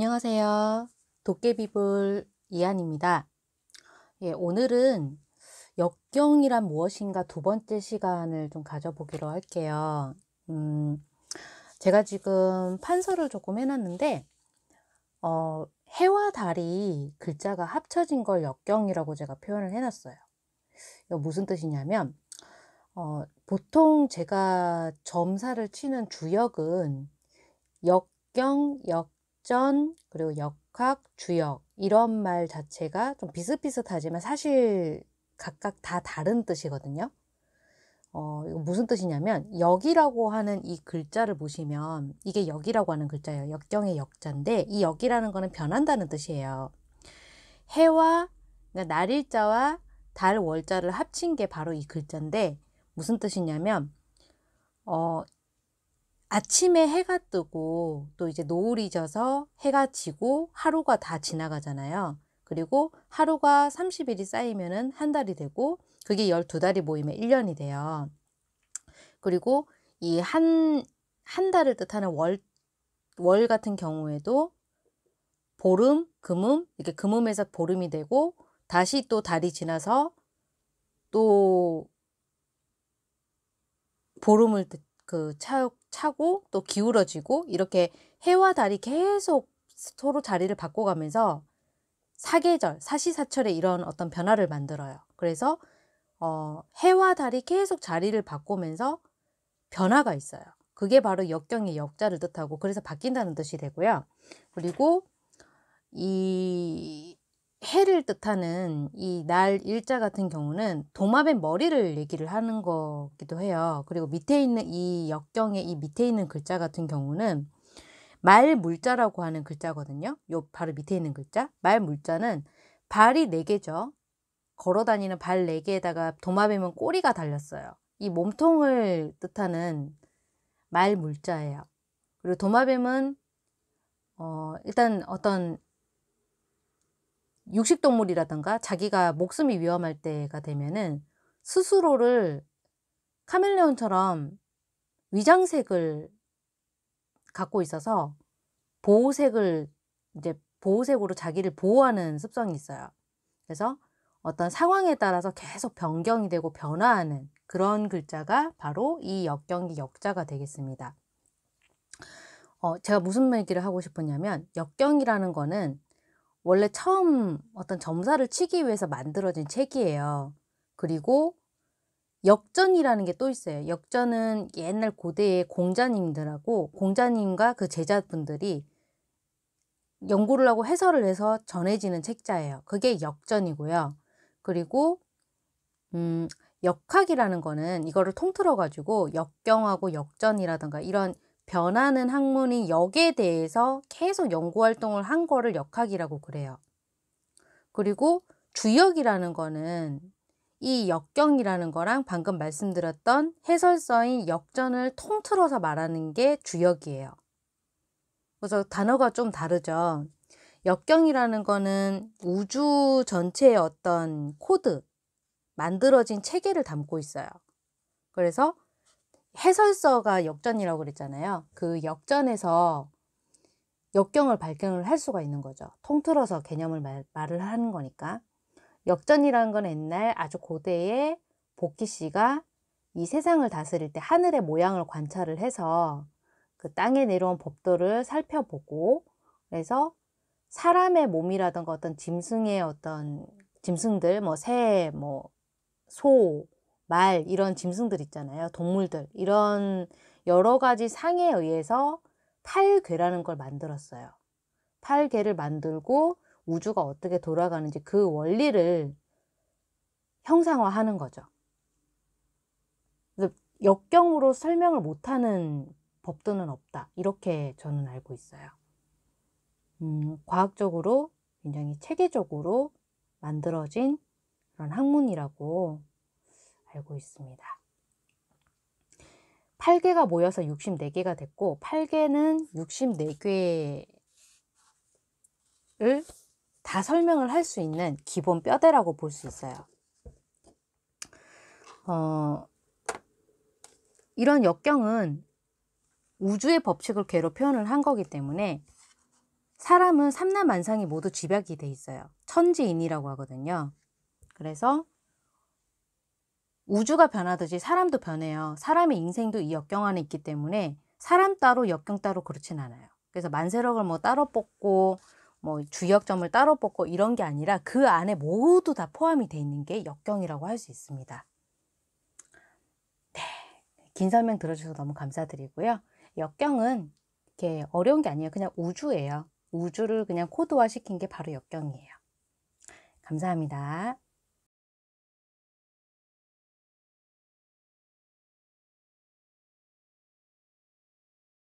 안녕하세요. 도깨비불 이한입니다. 예, 오늘은 역경이란 무엇인가 두 번째 시간을 좀 가져보기로 할게요. 음, 제가 지금 판서를 조금 해놨는데, 어, 해와 달이 글자가 합쳐진 걸 역경이라고 제가 표현을 해놨어요. 이 무슨 뜻이냐면, 어, 보통 제가 점사를 치는 주역은 역경, 역, 역전, 그리고 역학, 주역 이런 말 자체가 좀 비슷비슷하지만 사실 각각 다 다른 뜻이거든요. 어, 이거 무슨 뜻이냐면 역이라고 하는 이 글자를 보시면 이게 역이라고 하는 글자예요. 역경의 역자인데 이 역이라는 거는 변한다는 뜻이에요. 해와 그러니까 날일자와 달 월자를 합친 게 바로 이 글자인데 무슨 뜻이냐면 어, 아침에 해가 뜨고 또 이제 노을이 져서 해가 지고 하루가 다 지나가잖아요. 그리고 하루가 30일이 쌓이면은 한 달이 되고 그게 12달이 모이면 1년이 돼요. 그리고 이 한 한 달을 뜻하는 월, 월 같은 경우에도 보름, 금음, 이렇게 금음에서 보름이 되고 다시 또 달이 지나서 또 보름을 그 차, 차고 또 기울어지고 이렇게 해와 달이 계속 서로 자리를 바꿔가면서 사계절, 사시사철의 이런 어떤 변화를 만들어요. 그래서 어, 해와 달이 계속 자리를 바꾸면서 변화가 있어요. 그게 바로 역경의 역자를 뜻하고 그래서 바뀐다는 뜻이 되고요. 그리고 이 해를 뜻하는 이 날 일자 같은 경우는 도마뱀 머리를 얘기를 하는 거기도 해요. 그리고 밑에 있는 이 역경의 이 밑에 있는 글자 같은 경우는 말 물자라고 하는 글자거든요. 요 바로 밑에 있는 글자. 말 물자는 발이 네 개죠. 걸어 다니는 발 네 개에다가 도마뱀은 꼬리가 달렸어요. 이 몸통을 뜻하는 말 물자예요. 그리고 도마뱀은 어, 일단 어떤 육식동물이라든가 자기가 목숨이 위험할 때가 되면은 스스로를 카멜레온처럼 위장색을 갖고 있어서 보호색을 이제 보호색으로 자기를 보호하는 습성이 있어요. 그래서 어떤 상황에 따라서 계속 변경이 되고 변화하는 그런 글자가 바로 이 역경기 역자가 되겠습니다. 어, 제가 무슨 얘기를 하고 싶었냐면 역경이라는 거는 원래 처음 어떤 점사를 치기 위해서 만들어진 책이에요. 그리고 역전이라는 게 또 있어요. 역전은 옛날 고대의 공자님들하고 공자님과 그 제자분들이 연구를 하고 해설을 해서 전해지는 책자예요. 그게 역전이고요. 그리고 음, 역학이라는 거는 이거를 통틀어 가지고 역경하고 역전이라든가 이런 변하는 학문인 역에 대해서 계속 연구 활동을 한 거를 역학이라고 그래요. 그리고 주역이라는 거는 이 역경이라는 거랑 방금 말씀드렸던 해설서인 역전을 통틀어서 말하는 게 주역이에요. 그래서 단어가 좀 다르죠. 역경이라는 거는 우주 전체의 어떤 코드, 만들어진 체계를 담고 있어요. 그래서 해설서가 역전이라고 그랬잖아요. 그 역전에서 역경을 발견을 할 수가 있는 거죠. 통틀어서 개념을 말, 을 하는 거니까. 역전이라는 건 옛날 아주 고대의 복희 씨가 이 세상을 다스릴 때 하늘의 모양을 관찰을 해서 그 땅에 내려온 법도를 살펴보고 그래서 사람의 몸이라던가 어떤 짐승의 어떤 짐승들 뭐 새, 뭐 소, 말 이런 짐승들 있잖아요. 동물들 이런 여러 가지 상에 의해서 팔괴라는 걸 만들었어요. 팔괴를 만들고 우주가 어떻게 돌아가는지 그 원리를 형상화하는 거죠. 역경으로 설명을 못하는 법도는 없다. 이렇게 저는 알고 있어요. 음, 과학적으로 굉장히 체계적으로 만들어진 그런 학문이라고 알고 있습니다. 8개가 모여서 64개가 됐고 8개는 64개를 다 설명을 할 수 있는 기본 뼈대라고 볼 수 있어요. 어, 이런 역경은 우주의 법칙을 괴로 표현을 한 거기 때문에 사람은 삼라만상이 모두 집약이 돼 있어요. 천지인이라고 하거든요. 그래서 우주가 변하듯이 사람도 변해요. 사람의 인생도 이 역경 안에 있기 때문에 사람 따로 역경 따로 그렇진 않아요. 그래서 만세력을 뭐 따로 뽑고 뭐 주역점을 따로 뽑고 이런 게 아니라 그 안에 모두 다 포함이 돼 있는 게 역경이라고 할 수 있습니다. 네. 긴 설명 들어주셔서 너무 감사드리고요. 역경은 이렇게 어려운 게 아니에요. 그냥 우주예요. 우주를 그냥 코드화 시킨 게 바로 역경이에요. 감사합니다.